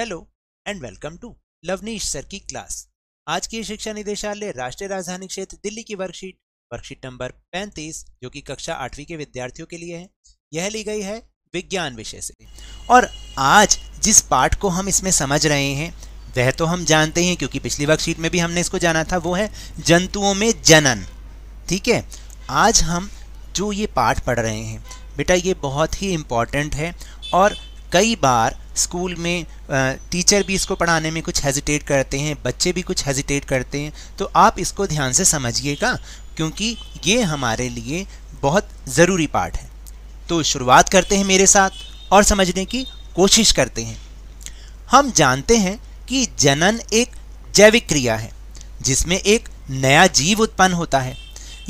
hello and welcome to Lavnish sir की class आज की शिक्षा निदेशालय राष्ट्रीय राजधानी क्षेत्र दिल्ली की वर्कशीट वर्कशीट नंबर 35 जो कि कक्षा आठवीं के विद्यार्थियों के लिए है यह ली गई है विज्ञान विषय से और आज जिस पाठ को हम इसमें समझ रहे हैं वह तो हम जानते हैं क्योंकि पिछली वर्कशीट में भी हमने इसको जाना था वो है जंतुओं में जनन ठीक है आज हम जो ये पाठ पढ़ रहे हैं बेटा ये बहुत ही इम्पॉर्टेंट है और कई बार स्कूल में टीचर भी इसको पढ़ाने में कुछ हेजिटेट करते हैं बच्चे भी कुछ हेजिटेट करते हैं तो आप इसको ध्यान से समझिएगा क्योंकि ये हमारे लिए बहुत ज़रूरी पार्ट है तो शुरुआत करते हैं मेरे साथ और समझने की कोशिश करते हैं हम जानते हैं कि जनन एक जैविक क्रिया है जिसमें एक नया जीव उत्पन्न होता है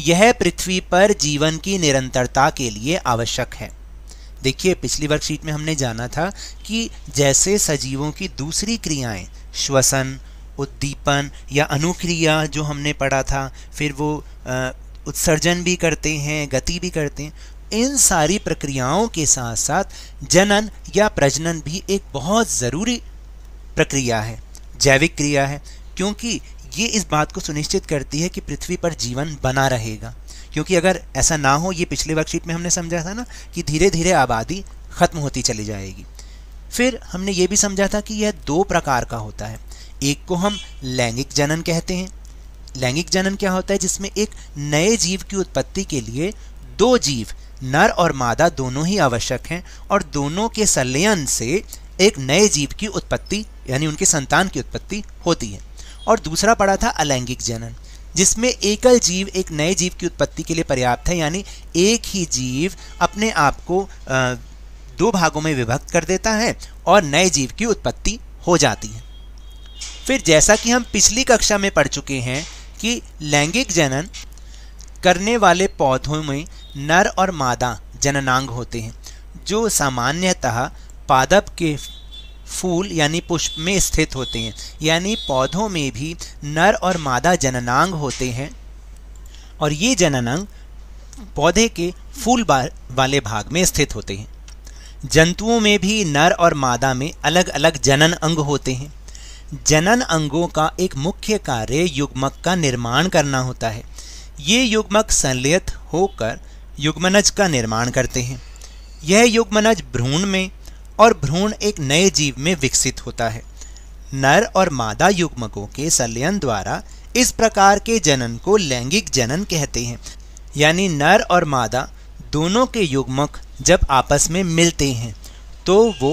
यह पृथ्वी पर जीवन की निरंतरता के लिए आवश्यक है देखिए पिछली वर्कशीट में हमने जाना था कि जैसे सजीवों की दूसरी क्रियाएं श्वसन उद्दीपन या अनुक्रिया जो हमने पढ़ा था फिर वो उत्सर्जन भी करते हैं गति भी करते हैं इन सारी प्रक्रियाओं के साथ साथ जनन या प्रजनन भी एक बहुत ज़रूरी प्रक्रिया है जैविक क्रिया है क्योंकि ये इस बात को सुनिश्चित करती है कि पृथ्वी पर जीवन बना रहेगा क्योंकि अगर ऐसा ना हो ये पिछले वर्कशीट में हमने समझा था ना कि धीरे धीरे आबादी ख़त्म होती चली जाएगी फिर हमने ये भी समझा था कि यह दो प्रकार का होता है एक को हम लैंगिक जनन कहते हैं लैंगिक जनन क्या होता है जिसमें एक नए जीव की उत्पत्ति के लिए दो जीव नर और मादा दोनों ही आवश्यक हैं और दोनों के संलयन से एक नए जीव की उत्पत्ति यानी उनके संतान की उत्पत्ति होती है और दूसरा पड़ा था अलैंगिक जनन जिसमें एकल जीव एक नए जीव की उत्पत्ति के लिए पर्याप्त है यानी एक ही जीव अपने आप को दो भागों में विभक्त कर देता है और नए जीव की उत्पत्ति हो जाती है फिर जैसा कि हम पिछली कक्षा में पढ़ चुके हैं कि लैंगिक जनन करने वाले पौधों में नर और मादा जननांग होते हैं जो सामान्यतः पादप के फूल यानी पुष्प में स्थित होते हैं यानी पौधों में भी नर और मादा जननांग होते हैं और ये जननांग पौधे के फूल वाले भाग में स्थित होते हैं जंतुओं में भी नर और मादा में अलग अलग जनन अंग होते हैं जनन अंगों का एक मुख्य कार्य युग्मक का निर्माण करना होता है ये युग्मक संलियत होकर युग्मनज का निर्माण करते हैं यह युग्मनज भ्रूण में और भ्रूण एक नए जीव में विकसित होता है नर और मादा युग्मकों के संलयन द्वारा इस प्रकार के जनन को लैंगिक जनन कहते हैं यानी नर और मादा दोनों के युग्मक जब आपस में मिलते हैं तो वो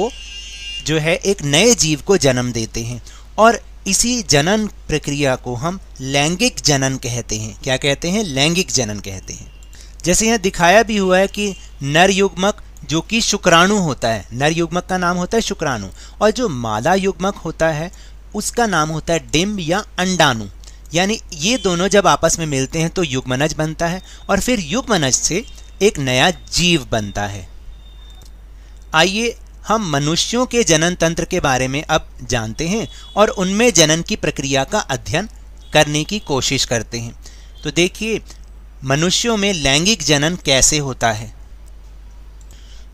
जो है एक नए जीव को जन्म देते हैं और इसी जनन प्रक्रिया को हम लैंगिक जनन कहते हैं क्या कहते हैं लैंगिक जनन कहते हैं जैसे यहाँ दिखाया भी हुआ है कि नर युग्मक जो कि शुक्राणु होता है नर युग्मक का नाम होता है शुक्राणु और जो मादा युग्मक होता है उसका नाम होता है डिम्ब या अंडाणु यानी ये दोनों जब आपस में मिलते हैं तो युग्मनज बनता है और फिर युग्मनज से एक नया जीव बनता है आइए हम मनुष्यों के जनन तंत्र के बारे में अब जानते हैं और उनमें जनन की प्रक्रिया का अध्ययन करने की कोशिश करते हैं तो देखिए मनुष्यों में लैंगिक जनन कैसे होता है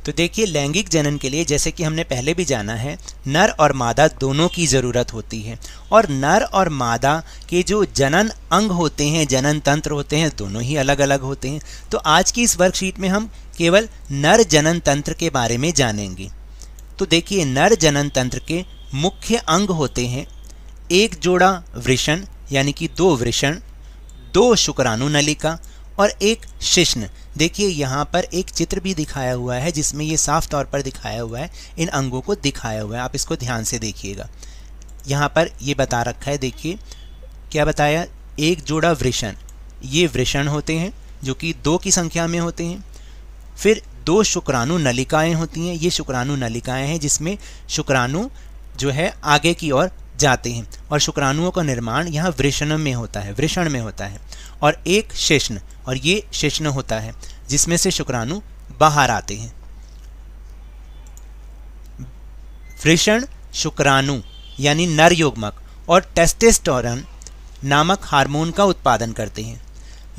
तो देखिए लैंगिक जनन के लिए जैसे कि हमने पहले भी जाना है नर और मादा दोनों की ज़रूरत होती है और नर और मादा के जो जनन अंग होते हैं जनन तंत्र होते हैं दोनों ही अलग अलग होते हैं तो आज की इस वर्कशीट में हम केवल नर जनन तंत्र के बारे में जानेंगे तो देखिए नर जनन तंत्र के मुख्य अंग होते हैं एक जोड़ा वृषण यानी कि दो वृषण दो शुक्राणु नलिका और एक शिश्न देखिए यहाँ पर एक चित्र भी दिखाया हुआ है जिसमें ये साफ तौर पर दिखाया हुआ है इन अंगों को दिखाया हुआ है आप इसको ध्यान से देखिएगा यहाँ पर ये बता रखा है देखिए क्या बताया एक जोड़ा वृषण ये वृषण होते हैं जो कि दो की संख्या में होते हैं फिर दो शुक्राणु नलिकाएं होती हैं ये शुक्राणु नलिकाएं हैं जिसमें शुक्राणु जो है आगे की ओर जाते हैं और शुक्राणुओं का निर्माण यहाँ वृषण में होता है वृषण में होता है और एक शिश्न और ये शिश्न होता है जिसमें से शुक्राणु बाहर आते हैं वृषण शुक्राणु यानी नर युग्मक और टेस्टेस्टोरन नामक हार्मोन का उत्पादन करते हैं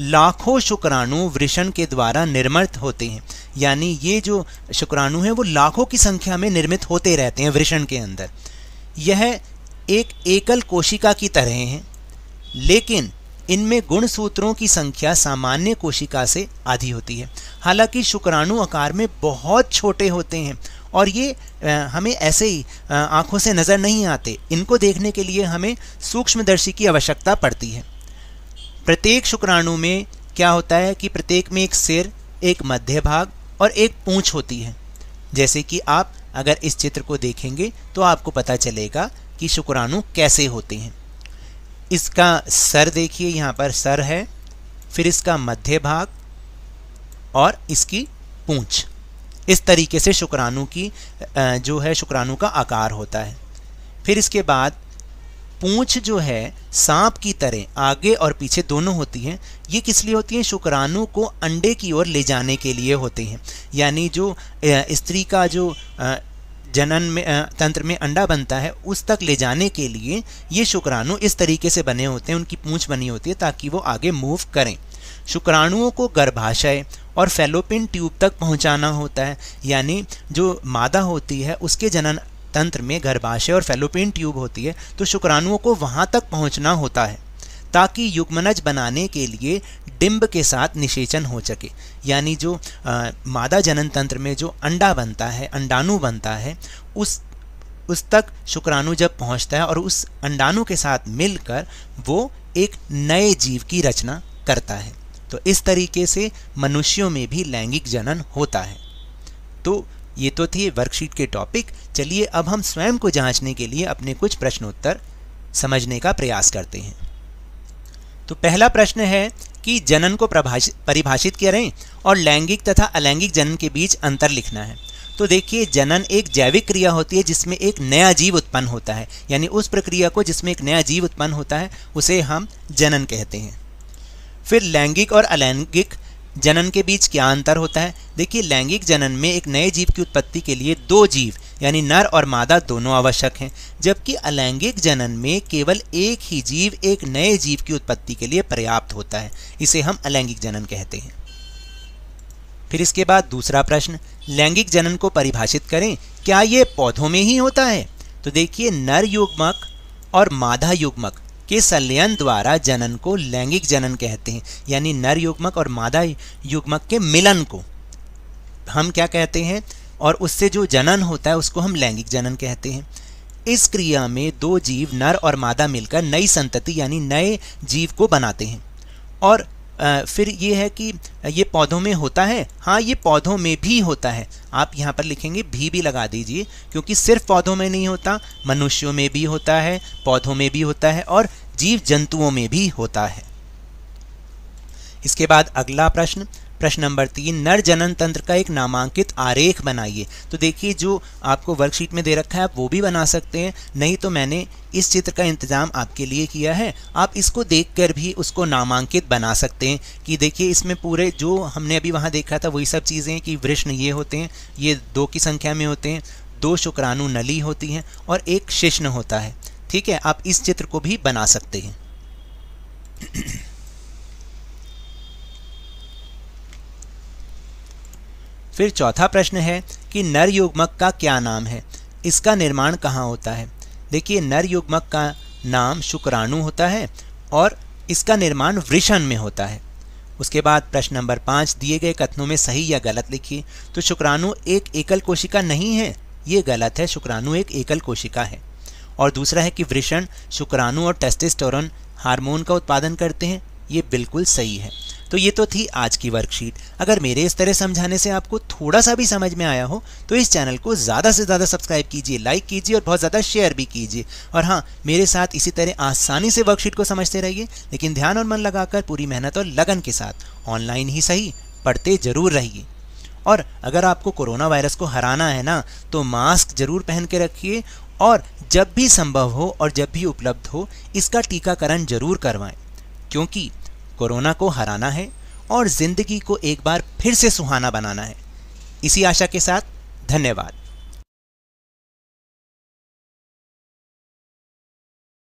लाखों शुक्राणु वृषण के द्वारा निर्मित होते हैं यानी ये जो शुक्राणु हैं वो लाखों की संख्या में निर्मित होते रहते हैं वृषण के अंदर यह एक एकल कोशिका की तरह हैं लेकिन इनमें गुण सूत्रों की संख्या सामान्य कोशिका से आधी होती है हालांकि शुक्राणु आकार में बहुत छोटे होते हैं और ये हमें ऐसे ही आँखों से नज़र नहीं आते इनको देखने के लिए हमें सूक्ष्मदर्शी की आवश्यकता पड़ती है प्रत्येक शुक्राणु में क्या होता है कि प्रत्येक में एक सिर एक मध्य भाग और एक पूँछ होती है जैसे कि आप अगर इस चित्र को देखेंगे तो आपको पता चलेगा कि शुक्राणु कैसे होते हैं इसका सर देखिए यहाँ पर सर है फिर इसका मध्य भाग और इसकी पूंछ इस तरीके से शुक्राणु की जो है शुक्राणु का आकार होता है फिर इसके बाद पूंछ जो है सांप की तरह आगे और पीछे दोनों होती हैं ये किस लिए होती हैं शुक्राणु को अंडे की ओर ले जाने के लिए होते हैं यानी जो स्त्री का जो जनन में तंत्र में अंडा बनता है उस तक ले जाने के लिए ये शुक्राणु इस तरीके से बने होते हैं उनकी पूंछ बनी होती है ताकि वो आगे मूव करें शुक्राणुओं को गर्भाशय और फेलोपिन ट्यूब तक पहुंचाना होता है यानी जो मादा होती है उसके जनन तंत्र में गर्भाशय और फेलोपिन ट्यूब होती है तो शुक्राणुओं को वहाँ तक पहुँचना होता है ताकि युग्मनज बनाने के लिए डिम्ब के साथ निषेचन हो सके यानी जो आ, मादा जनन तंत्र में जो अंडा बनता है अंडाणु बनता है उस उस तक शुक्राणु जब पहुंचता है और उस अंडाणु के साथ मिलकर वो एक नए जीव की रचना करता है तो इस तरीके से मनुष्यों में भी लैंगिक जनन होता है तो ये तो थी वर्कशीट के टॉपिक चलिए अब हम स्वयं को जांचने के लिए अपने कुछ प्रश्नोत्तर समझने का प्रयास करते हैं तो पहला प्रश्न है कि जनन को परिभाषित करें और लैंगिक तथा अलैंगिक जनन के बीच अंतर लिखना है तो देखिए जनन एक जैविक क्रिया होती है जिसमें एक नया जीव उत्पन्न होता है यानी उस प्रक्रिया को जिसमें एक नया जीव उत्पन्न होता है उसे हम जनन कहते हैं फिर लैंगिक और अलैंगिक जनन के बीच क्या अंतर होता है देखिए लैंगिक जनन में एक नए जीव की उत्पत्ति के लिए दो जीव यानी नर और मादा दोनों आवश्यक हैं जबकि अलैंगिक जनन में केवल एक ही जीव एक नए जीव की उत्पत्ति के लिए पर्याप्त होता है इसे हम अलैंगिक जनन कहते हैं फिर इसके बाद दूसरा प्रश्न लैंगिक जनन को परिभाषित करें क्या ये पौधों में ही होता है तो देखिए नर युग्मक और मादा युग्मक के संलयन द्वारा जनन को लैंगिक जनन कहते हैं यानी नर युग्मक और मादा युग्मक के मिलन को हम क्या कहते हैं और उससे जो जनन होता है उसको हम लैंगिक जनन कहते हैं इस क्रिया में दो जीव नर और मादा मिलकर नई संतति यानी नए जीव को बनाते हैं और फिर ये है कि ये पौधों में होता है हाँ ये पौधों में भी होता है आप यहाँ पर लिखेंगे भी भी लगा दीजिए क्योंकि सिर्फ पौधों में नहीं होता मनुष्यों में भी होता है पौधों में भी होता है और जीव जंतुओं में भी होता है इसके बाद अगला प्रश्न प्रश्न नंबर तीन नर जनन तंत्र का एक नामांकित आरेख बनाइए तो देखिए जो आपको वर्कशीट में दे रखा है आप वो भी बना सकते हैं नहीं तो मैंने इस चित्र का इंतज़ाम आपके लिए किया है आप इसको देखकर भी उसको नामांकित बना सकते हैं कि देखिए इसमें पूरे जो हमने अभी वहाँ देखा था वही सब चीज़ें कि वृष्ण ये होते हैं ये दो की संख्या में होते हैं दो शुक्राणु नली होती हैं और एक शिष्ण होता है ठीक है आप इस चित्र को भी बना सकते हैं फिर चौथा प्रश्न है कि नर युग्मक का क्या नाम है इसका निर्माण कहाँ होता है देखिए नर युग्मक का नाम शुक्राणु होता है और इसका निर्माण वृषण में होता है उसके बाद प्रश्न नंबर पाँच दिए गए कथनों में सही या गलत लिखिए तो शुक्राणु एक एकल कोशिका नहीं है ये गलत है शुक्राणु एक एकल कोशिका है और दूसरा है कि वृषण शुक्राणु और टेस्टेस्टोरन हार्मोन का उत्पादन करते हैं ये बिल्कुल सही है तो ये तो थी आज की वर्कशीट अगर मेरे इस तरह समझाने से आपको थोड़ा सा भी समझ में आया हो तो इस चैनल को ज़्यादा से ज़्यादा सब्सक्राइब कीजिए लाइक कीजिए और बहुत ज़्यादा शेयर भी कीजिए और हाँ मेरे साथ इसी तरह आसानी से वर्कशीट को समझते रहिए लेकिन ध्यान और मन लगाकर पूरी मेहनत और लगन के साथ ऑनलाइन ही सही पढ़ते ज़रूर रहिए और अगर आपको कोरोना वायरस को हराना है ना तो मास्क ज़रूर पहन के रखिए और जब भी संभव हो और जब भी उपलब्ध हो इसका टीकाकरण जरूर करवाएं क्योंकि कोरोना को हराना है और ज़िंदगी को एक बार फिर से सुहाना बनाना है इसी आशा के साथ धन्यवाद